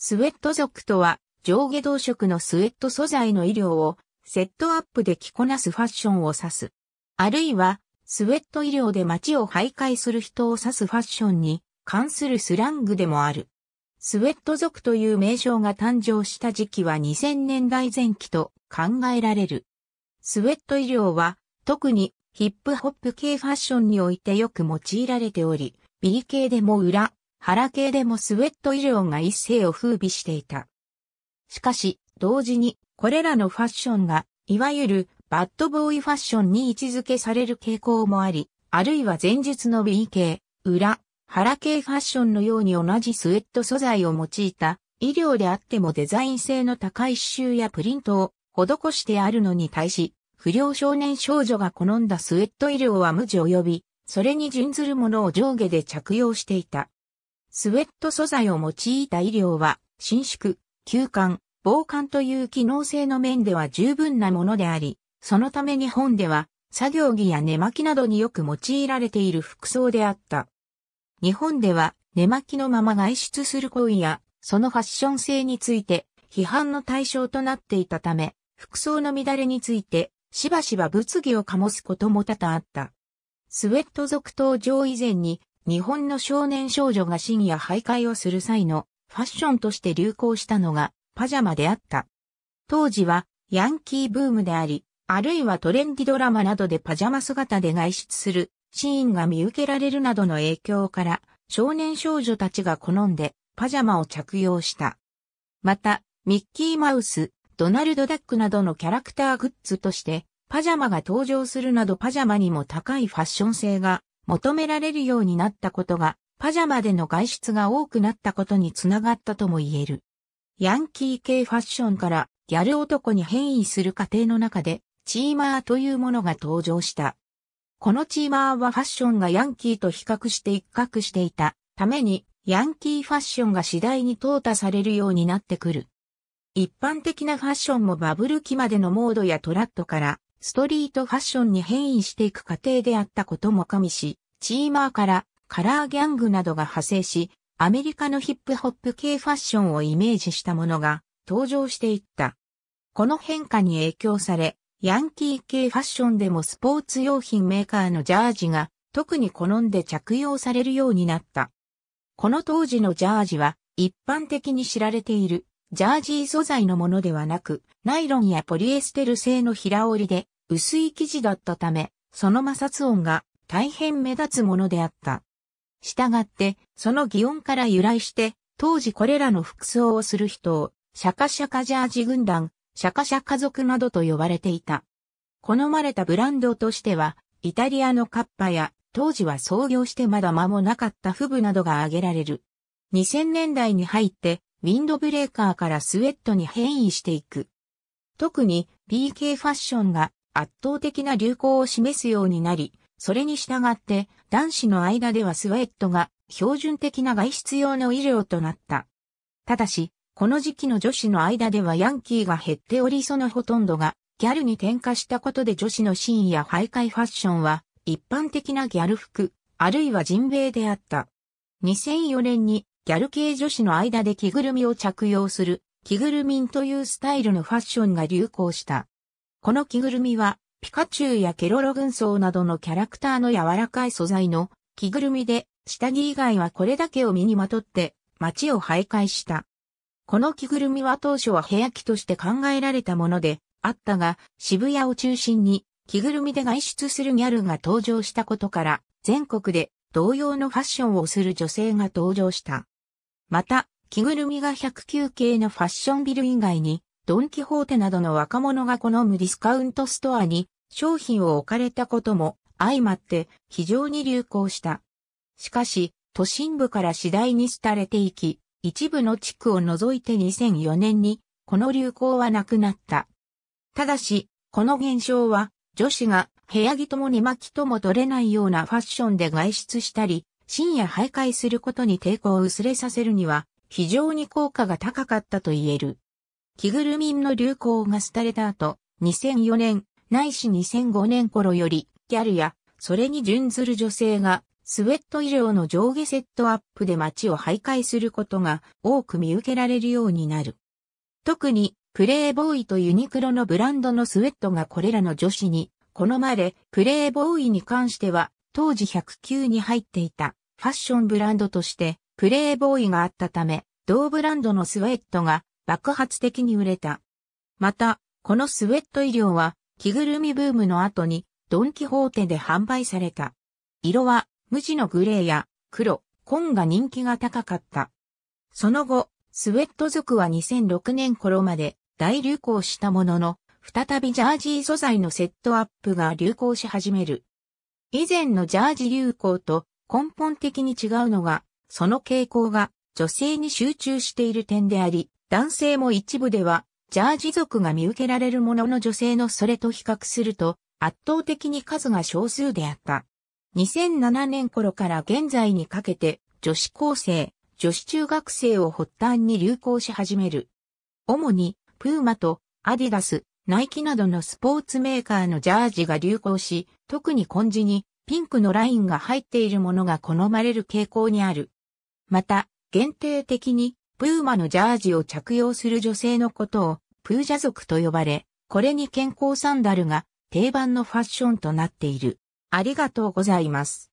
スウェット族とは、上下動色のスウェット素材の衣料を、セットアップで着こなすファッションを指す。あるいは、スウェット衣料で街を徘徊する人を指すファッションに関するスラングでもある。スウェット族という名称が誕生した時期は2000年代前期と考えられる。スウェット衣料は特にヒップホップ系ファッションにおいてよく用いられており、B 系でも裏、原系でもスウェット衣料が一世を風靡していた。しかし、同時に、これらのファッションが、いわゆる、バッドボーイファッションに位置づけされる傾向もあり、あるいは前述の B 系、裏、原系ファッションのように同じスウェット素材を用いた、医療であってもデザイン性の高い刺繍やプリントを施してあるのに対し、不良少年少女が好んだスウェット医療は無地及び、それに準ずるものを上下で着用していた。スウェット素材を用いた医療は、伸縮、吸管、防寒という機能性の面では十分なものであり、そのため日本では、作業着や寝巻きなどによく用いられている服装であった。日本では、寝巻きのまま外出する行為や、そのファッション性について、批判の対象となっていたため、服装の乱れについて、しばしば物議を醸すことも多々あった。スウェット続投上以前に、日本の少年少女が深夜徘徊をする際のファッションとして流行したのがパジャマであった。当時はヤンキーブームであり、あるいはトレンディドラマなどでパジャマ姿で外出するシーンが見受けられるなどの影響から少年少女たちが好んでパジャマを着用した。また、ミッキーマウス、ドナルド・ダックなどのキャラクターグッズとして、パジャマが登場するなどパジャマにも高いファッション性が求められるようになったことが、パジャマでの外出が多くなったことにつながったとも言える。ヤンキー系ファッションからギャル男に変異する過程の中で、チーマーというものが登場した。このチーマーはファッションがヤンキーと比較して一角していたために、ヤンキーファッションが次第に淘汰されるようになってくる。一般的なファッションもバブル期までのモードやトラッドからストリートファッションに変異していく過程であったことも加味し、チーマーからカラーギャングなどが派生し、アメリカのヒップホップ系ファッションをイメージしたものが登場していった。この変化に影響され、ヤンキー系ファッションでもスポーツ用品メーカーのジャージが特に好んで着用されるようになった。この当時のジャージは一般的に知られているジャージー素材のものではなく、ナイロンやポリエステル製の平織りで薄い生地だったため、その摩擦音が大変目立つものであった。したがって、その擬音から由来して、当時これらの服装をする人を、シャカシャカジャージ軍団、シャカシャカ族などと呼ばれていた。好まれたブランドとしては、イタリアのカッパや、当時は創業してまだ間もなかったフブなどが挙げられる。2000年代に入って、ウィンドブレーカーからスウェットに変異していく。特に PK ファッションが圧倒的な流行を示すようになり、それに従って男子の間ではスウェットが標準的な外出用の衣料となった。ただし、この時期の女子の間ではヤンキーが減っておりそのほとんどがギャルに転化したことで女子のシーンや徘徊ファッションは一般的なギャル服、あるいはジンベイであった。2004年にギャル系女子の間で着ぐるみを着用する、着ぐるみんというスタイルのファッションが流行した。この着ぐるみは、ピカチュウやケロロ軍曹などのキャラクターの柔らかい素材の着ぐるみで、下着以外はこれだけを身にまとって、街を徘徊した。この着ぐるみは当初は部屋着として考えられたもので、あったが、渋谷を中心に、着ぐるみで外出するギャルが登場したことから、全国で同様のファッションをする女性が登場した。また、着ぐるみが109系のファッションビル以外に、ドンキホーテなどの若者が好むディスカウントストアに商品を置かれたことも相まって非常に流行した。しかし、都心部から次第に廃れていき、一部の地区を除いて2004年に、この流行はなくなった。ただし、この現象は、女子が部屋着とも寝巻きとも取れないようなファッションで外出したり、深夜徘徊することに抵抗を薄れさせるには、非常に効果が高かったと言える。着ぐるみの流行が廃れた後、2004年、ないし2005年頃より、ギャルや、それに準ずる女性が、スウェット以上の上下セットアップで街を徘徊することが多く見受けられるようになる。特に、プレイボーイとユニクロのブランドのスウェットがこれらの女子に好まれ、プレイボーイに関しては当時109に入っていたファッションブランドとしてプレイボーイがあったため、同ブランドのスウェットが爆発的に売れた。また、このスウェット衣料は着ぐるみブームの後にドンキホーテで販売された。色は無地のグレーや黒、紺が人気が高かった。その後、スウェット族は2006年頃まで大流行したものの、再びジャージー素材のセットアップが流行し始める。以前のジャージ流行と根本的に違うのが、その傾向が女性に集中している点であり、男性も一部では、ジャージ族が見受けられるものの女性のそれと比較すると、圧倒的に数が少数であった。2007年頃から現在にかけて、女子高生、女子中学生を発端に流行し始める。主に、プーマとアディダス、ナイキなどのスポーツメーカーのジャージが流行し、特に根地にピンクのラインが入っているものが好まれる傾向にある。また、限定的にプーマのジャージを着用する女性のことをプージャ族と呼ばれ、これに健康サンダルが定番のファッションとなっている。ありがとうございます。